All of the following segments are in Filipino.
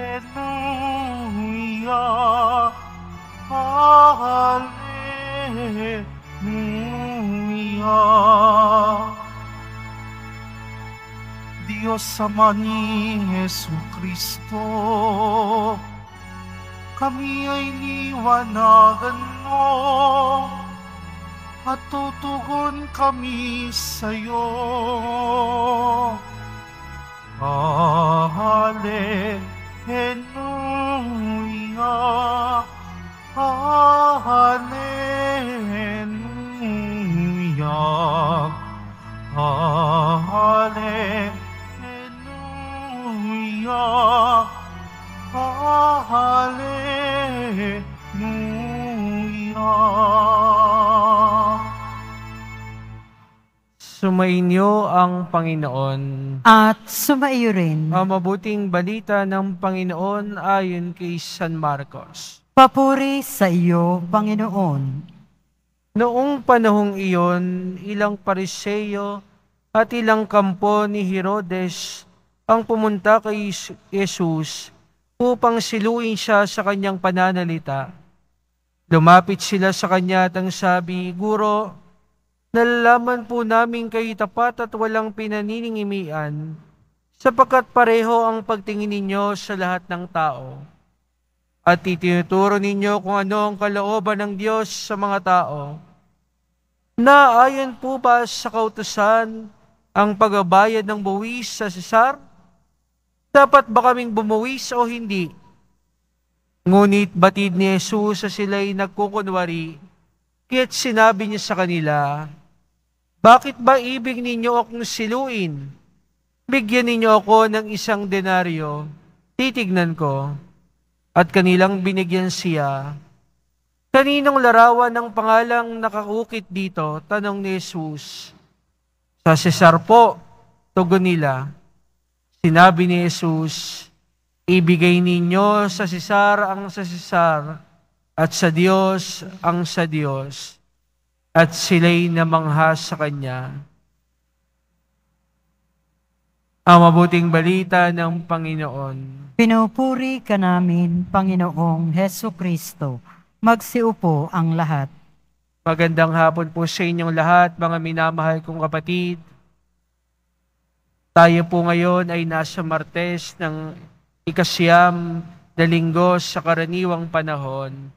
Hallelujah. Hallelujah. Dios ama ni Kristo, kami ay liwanagan mo at tutugon kami sa iyo. Hallelujah and we are Hallelujah, Hallelujah, Hallelujah. Sumainyo ang Panginoon at sumaiyo rin. Ang mabuting balita ng Panginoon ayon kay San Marcos. Papuri sa iyo, Panginoon. Noong panahong iyon, ilang pariseyo at ilang kampo ni Herodes ang pumunta kay Jesus upang siluin siya sa kanyang pananalita. Lumapit sila sa kanya at ang sabi, Guro, Nalalaman po namin kayo tapat at walang pinaniningimian, sapagkat pareho ang pagtingin ninyo sa lahat ng tao. At itinuturo ninyo kung ano ang kalooban ng Diyos sa mga tao. Naayon po ba sa kautusan ang pagabayad ng buwis sa Cesar? Dapat ba kaming bumuwis o hindi? Ngunit batid ni Jesus sa sila'y nagkukunwari, kaya't sinabi niya sa kanila, bakit ba ibig ninyo akong siluin? Bigyan ninyo ako ng isang denaryo, titignan ko, at kanilang binigyan siya. Kaninong larawan ng pangalang nakakukit dito? Tanong ni Jesus. Sa Cesar po, tugon nila. Sinabi ni Jesus, Ibigay ninyo sa Cesar ang sa Cesar at sa Diyos ang sa Diyos at sila'y namangha sa Kanya. Ang mabuting balita ng Panginoon. Pinupuri ka namin, Panginoong Heso Kristo. Magsiupo ang lahat. Magandang hapon po sa inyong lahat, mga minamahal kong kapatid. Tayo po ngayon ay nasa Martes ng ikasiyam na linggo sa karaniwang panahon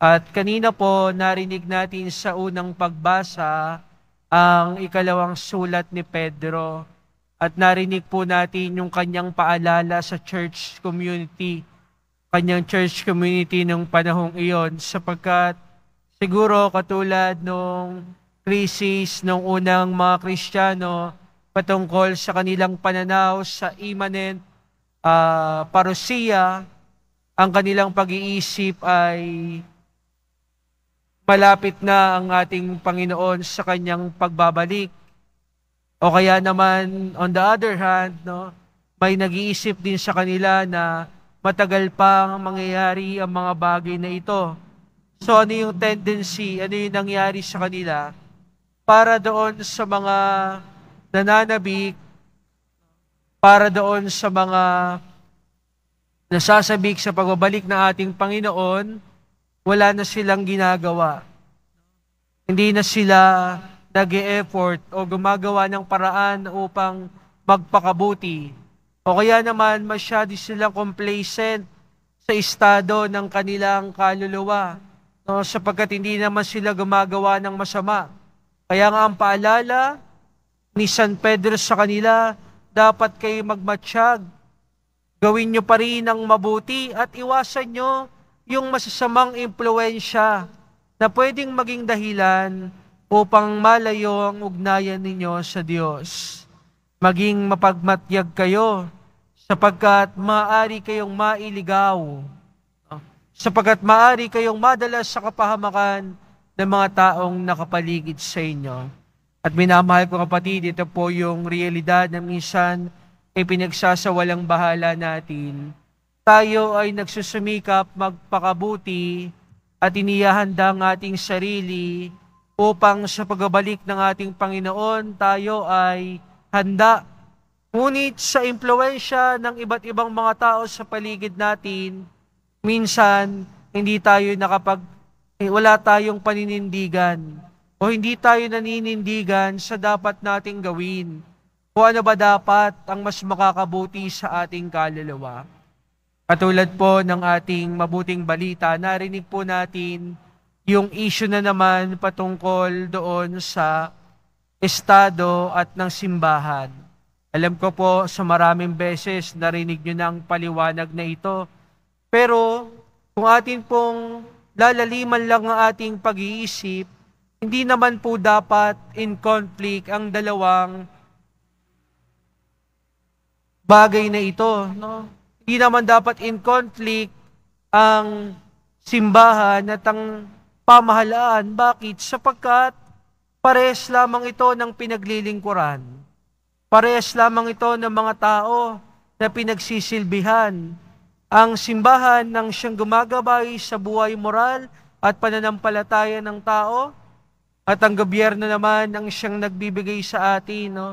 at kanina po narinig natin sa unang pagbasa ang ikalawang sulat ni Pedro at narinig po natin yung kanyang paalala sa church community, kanyang church community nung panahong iyon sapagkat siguro katulad nung crisis nung unang mga Kristiyano patungkol sa kanilang pananaw sa immanent uh, parusiya, ang kanilang pag-iisip ay malapit na ang ating Panginoon sa kanyang pagbabalik. O kaya naman, on the other hand, no, may nag-iisip din sa kanila na matagal pang mangyayari ang mga bagay na ito. So ano yung tendency, ano yung nangyari sa kanila para doon sa mga nananabik, para doon sa mga nasasabik sa pagbabalik na ating Panginoon, wala na silang ginagawa. Hindi na sila nag effort o gumagawa ng paraan upang magpakabuti. O kaya naman masyado silang complacent sa estado ng kanilang kaluluwa no, sapagkat hindi naman sila gumagawa ng masama. Kaya nga ang paalala ni San Pedro sa kanila, dapat kayo magmatsyag. Gawin nyo pa rin ang mabuti at iwasan nyo yung masasamang impluensya na pwedeng maging dahilan upang malayo ang ugnayan ninyo sa Diyos. Maging mapagmatyag kayo sapagkat maaari kayong mailigaw, sapagkat maaari kayong madala sa kapahamakan ng mga taong nakapaligid sa inyo. At minamahal ko kapatid, ito po yung realidad na minsan ay pinagsasawalang bahala natin tayo ay nagsusumikap magpakabuti at inihahanda ang ating sarili upang sa pagbabalik ng ating Panginoon tayo ay handa. Ngunit sa impluensya ng iba't ibang mga tao sa paligid natin, minsan hindi tayo nakapag eh, wala tayong paninindigan o hindi tayo naninindigan sa dapat nating gawin o ano ba dapat ang mas makakabuti sa ating kaluluwa. Katulad po ng ating mabuting balita, narinig po natin yung issue na naman patungkol doon sa estado at ng simbahan. Alam ko po sa maraming beses narinig nyo ang paliwanag na ito. Pero kung atin pong lalaliman lang ang ating pag-iisip, hindi naman po dapat in conflict ang dalawang bagay na ito. No? Di naman dapat in conflict ang simbahan at ang pamahalaan. Bakit? Sapagkat parehas lamang ito ng pinaglilingkuran. Parehas lamang ito ng mga tao na pinagsisilbihan. Ang simbahan ng siyang gumagabay sa buhay moral at pananampalataya ng tao at ang gobyerno naman ang siyang nagbibigay sa atin no,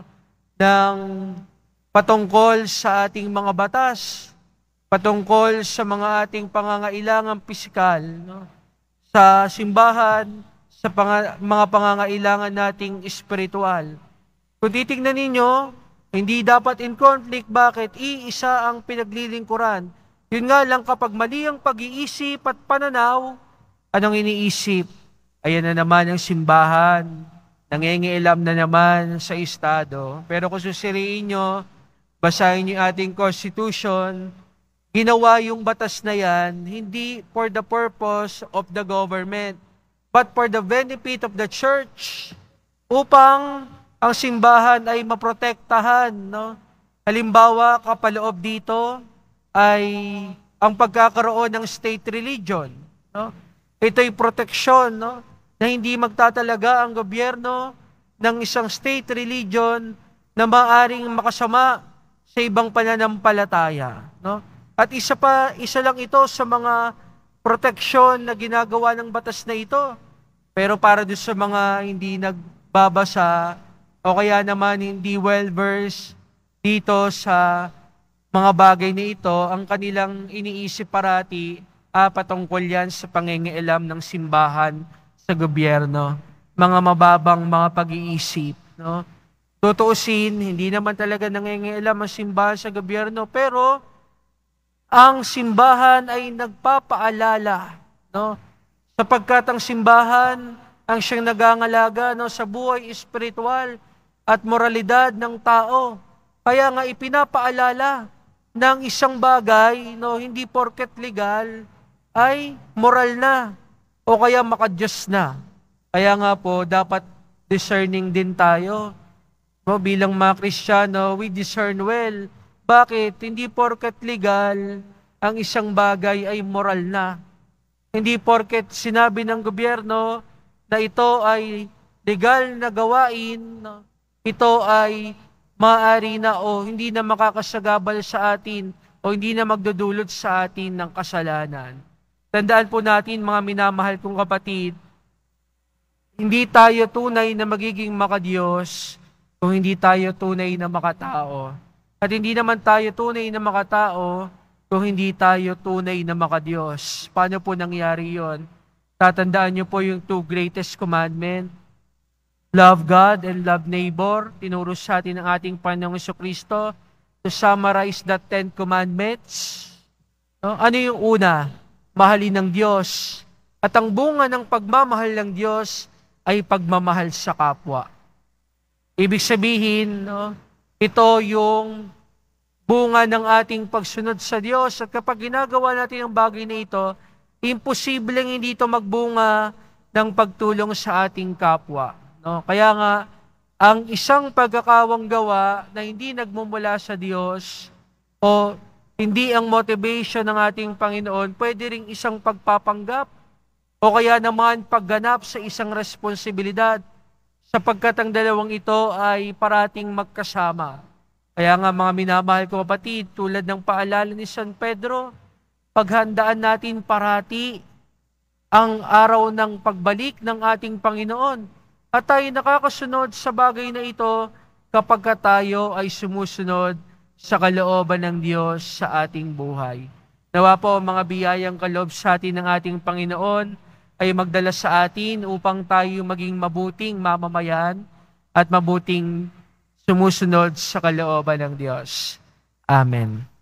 ng patungkol sa ating mga batas patungkol sa mga ating pangangailangang pisikal no? sa simbahan, sa pang- mga pangangailangan nating espiritual. Kung titingnan ninyo, hindi dapat in conflict. Bakit? Iisa ang pinaglilingkuran. Yun nga lang kapag mali ang pag-iisip at pananaw, anong iniisip? Ayan na naman ang simbahan. Nangingialam na naman sa estado. Pero kung susiriin nyo, basahin nyo yung ating constitution, ginawa yung batas na yan hindi for the purpose of the government, but for the benefit of the church upang ang simbahan ay maprotektahan. No? Halimbawa, kapaloob dito ay ang pagkakaroon ng state religion. No? Ito ay proteksyon no? na hindi magtatalaga ang gobyerno ng isang state religion na maaring makasama sa ibang pananampalataya. No? At isa pa, isa lang ito sa mga proteksyon na ginagawa ng batas na ito. Pero para doon sa mga hindi nagbabasa o kaya naman hindi well-versed dito sa mga bagay na ito, ang kanilang iniisip parati ah, patungkol yan sa pangingialam ng simbahan sa gobyerno. Mga mababang mga pag-iisip. No? Tutuusin, hindi naman talaga nangingialam ang simbahan sa gobyerno, pero ang simbahan ay nagpapaalala, no? Sapagkat ang simbahan ang siyang nagangalaga no, sa buhay espiritual at moralidad ng tao. Kaya nga ipinapaalala ng isang bagay, no, hindi porket legal, ay moral na o kaya makadjust na. Kaya nga po, dapat discerning din tayo. No, bilang mga Kristiyano, we discern well bakit? Hindi porket legal, ang isang bagay ay moral na. Hindi porket sinabi ng gobyerno na ito ay legal na gawain, ito ay maaari na o hindi na makakasagabal sa atin o hindi na magdudulot sa atin ng kasalanan. Tandaan po natin mga minamahal kong kapatid, hindi tayo tunay na magiging makadiyos kung hindi tayo tunay na makatao. At hindi naman tayo tunay na makatao kung hindi tayo tunay na makadiyos. Paano po nangyari yon? Tatandaan niyo po yung two greatest commandment. Love God and love neighbor. Tinuro sa atin ng ating Panginoong Kristo to summarize that Ten Commandments. No? Ano yung una? Mahalin ng Diyos. At ang bunga ng pagmamahal ng Diyos ay pagmamahal sa kapwa. Ibig sabihin, no, ito yung bunga ng ating pagsunod sa Diyos. At kapag ginagawa natin ang bagay na ito, imposibleng hindi ito magbunga ng pagtulong sa ating kapwa. No? Kaya nga, ang isang pagkakawang gawa na hindi nagmumula sa Diyos o hindi ang motivation ng ating Panginoon, pwede ring isang pagpapanggap o kaya naman pagganap sa isang responsibilidad sapagkat ang dalawang ito ay parating magkasama. Kaya nga mga minamahal ko kapatid, tulad ng paalala ni San Pedro, paghandaan natin parati ang araw ng pagbalik ng ating Panginoon at tayo nakakasunod sa bagay na ito kapag tayo ay sumusunod sa kalooban ng Diyos sa ating buhay. Nawa po mga biyayang kalob sa atin ng ating Panginoon, ay magdala sa atin upang tayo maging mabuting mamamayan at mabuting sumusunod sa kalooban ng Diyos. Amen.